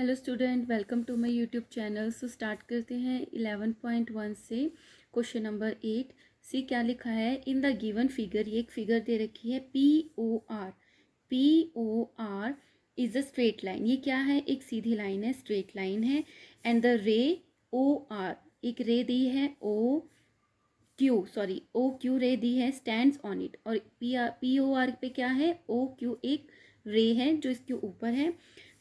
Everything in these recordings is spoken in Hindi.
hello student welcome to my YouTube channel so start करते हैं इलेवन पॉइंट वन से क्वेश्चन नंबर एट सी क्या लिखा है इन द गिवन फिगर ये एक फिगर दे रखी है P O R P O R is a straight line ये क्या है एक सीधी लाइन है स्ट्रेट लाइन है and the ray O R एक रे दी है O Q sorry O Q ray दी है स्टैंड ऑन इट और P R P O R पे क्या है ओ क्यू एक रे है जो इसके ऊपर है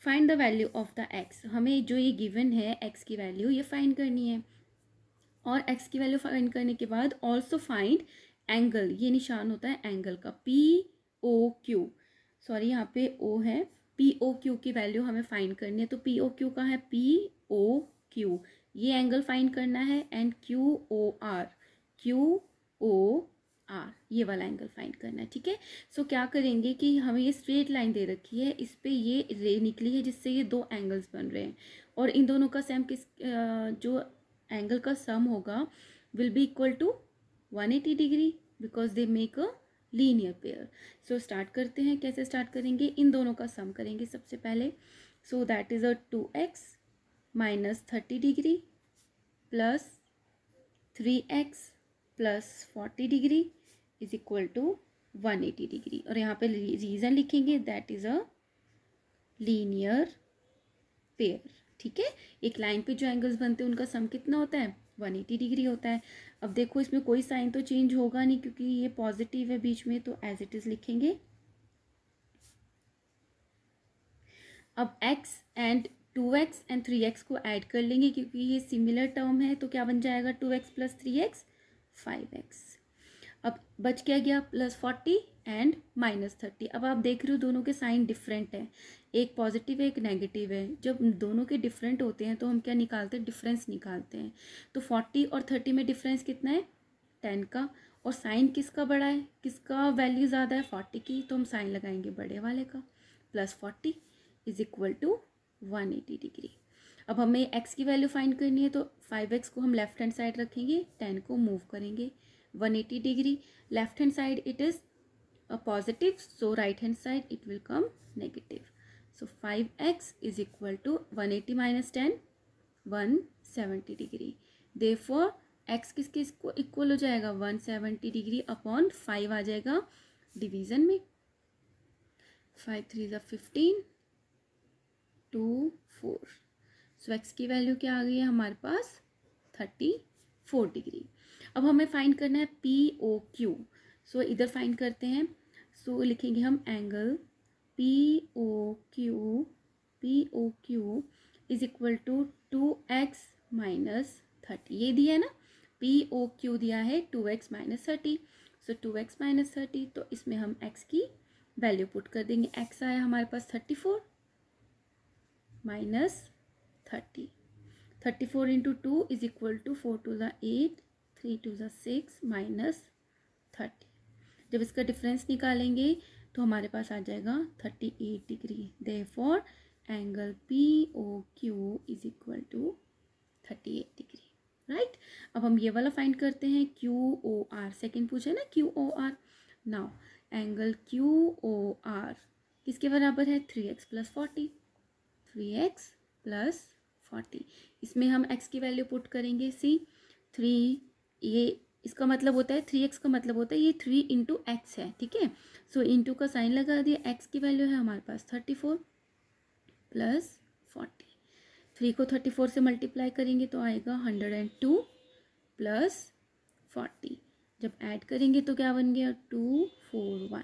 find the value of the x हमें जो ये गिवन है एक्स की वैल्यू ये फाइंड करनी है और एक्स की वैल्यू फाइंड करने के बाद ऑल्सो फाइंड एंगल ये निशान होता है एंगल का पी ओ क्यू सॉरी यहाँ पे ओ है पी ओ क्यू की वैल्यू हमें फाइंड करनी है तो पी ओ क्यू का है पी ओ क्यू ये एंगल फाइंड करना है and Q O R Q O R ये वाला एंगल फाइंड करना है ठीक है सो क्या करेंगे कि हमें ये स्ट्रेट लाइन दे रखी है इस पर ये रे निकली है जिससे ये दो एंगल्स बन रहे हैं और इन दोनों का सेम किस जो एंगल का सम होगा will be equal to one eighty degree because they make a linear pair so start करते हैं कैसे स्टार्ट करेंगे इन दोनों का सम करेंगे सबसे पहले so that is a two x minus thirty degree plus three x plus forty degree is equal to one eighty degree और यहाँ पे रीज़न लिखेंगे that is a linear pair ठीक है एक लाइन पे जो एंगल्स बनते हैं उनका सम कितना होता है वन एटी डिग्री होता है अब देखो इसमें कोई साइन तो चेंज होगा नहीं क्योंकि ये पॉजिटिव है बीच में तो एज इट इज़ लिखेंगे अब x and two x and three x को ऐड कर लेंगे क्योंकि ये सिमिलर टर्म है तो क्या बन जाएगा two x plus three x five x अब बच क्या गया plus forty and minus thirty अब आप देख रहे हो दोनों के साइन डिफरेंट हैं एक पॉजिटिव है एक नेगेटिव है जब दोनों के डिफरेंट होते हैं तो हम क्या निकालते हैं डिफरेंस निकालते हैं तो फोर्टी और थर्टी में डिफरेंस कितना है टेन का और साइन किसका बड़ा है किसका वैल्यू ज़्यादा है फोर्टी की तो हम साइन लगाएंगे बड़े वाले का plus forty is equal to one eighty degree अब हमें एक्स की वैल्यू फाइंड करनी है तो फाइव एक्स को हम लेफ्ट हैंड साइड रखेंगे टेन को मूव करेंगे one eighty degree left hand side it is a positive so right hand side it will come negative so five x is equal to one eighty minus ten one seventy degree therefore x किस को इक्वल हो जाएगा one seventy degree upon five आ जाएगा डिवीजन में फाइव थ्री ज़ा fifteen two four so x की वैल्यू क्या आ गई है हमारे पास थर्टी फोर डिग्री अब हमें फाइंड करना है पी ओ क्यू सो इधर फाइंड करते हैं सो so, लिखेंगे हम angle P O Q P O Q is equal to two x minus thirty ये दिया है ना पी ओ क्यू दिया है two x minus thirty so two x minus thirty तो इसमें हम एक्स की वैल्यू पुट कर देंगे एक्स आया हमारे पास thirty four minus thirty thirty four into two is equal to four two ज़ा एट थ्री टू ज़ा सिक्स माइनस थर्टी जब इसका डिफरेंस निकालेंगे तो हमारे पास आ जाएगा thirty eight degree therefore angle P O Q is equal to thirty eight degree right अब हम ये वाला फाइंड करते हैं क्यू ओ आर सेकेंड पूछे ना Q O R now angle Q O R किसके बराबर है three x plus forty three x plus forty इसमें हम एक्स की वैल्यू पुट करेंगे सी थ्री ये इसका मतलब होता है थ्री एक्स का मतलब होता है ये थ्री इंटू एक्स है ठीक है सो इंटू का साइन लगा दिया एक्स की वैल्यू है हमारे पास thirty four plus forty three को थर्टी फोर से मल्टीप्लाई करेंगे तो आएगा hundred and two plus forty जब ऐड करेंगे तो क्या बन गया two four one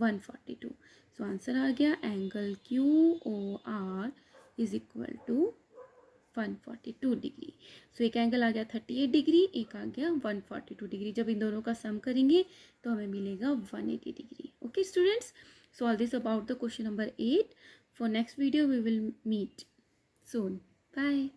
one forty two so answer आ गया angle Q O R is equal to 142 degree so एक एंगल आ गया 38 डिग्री एक आ गया 142 डिग्री जब इन दोनों का सम करेंगे तो हमें मिलेगा 180 degree okay students so all this about the question number eight for next video we will meet soon bye